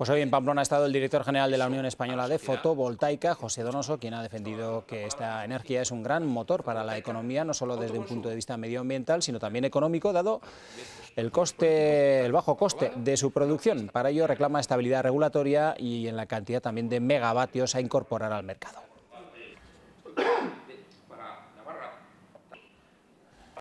Pues hoy en Pamplona ha estado el director general de la Unión Española de Fotovoltaica, José Donoso, quien ha defendido que esta energía es un gran motor para la economía, no solo desde un punto de vista medioambiental, sino también económico, dado el, coste, el bajo coste de su producción. Para ello reclama estabilidad regulatoria y en la cantidad también de megavatios a incorporar al mercado.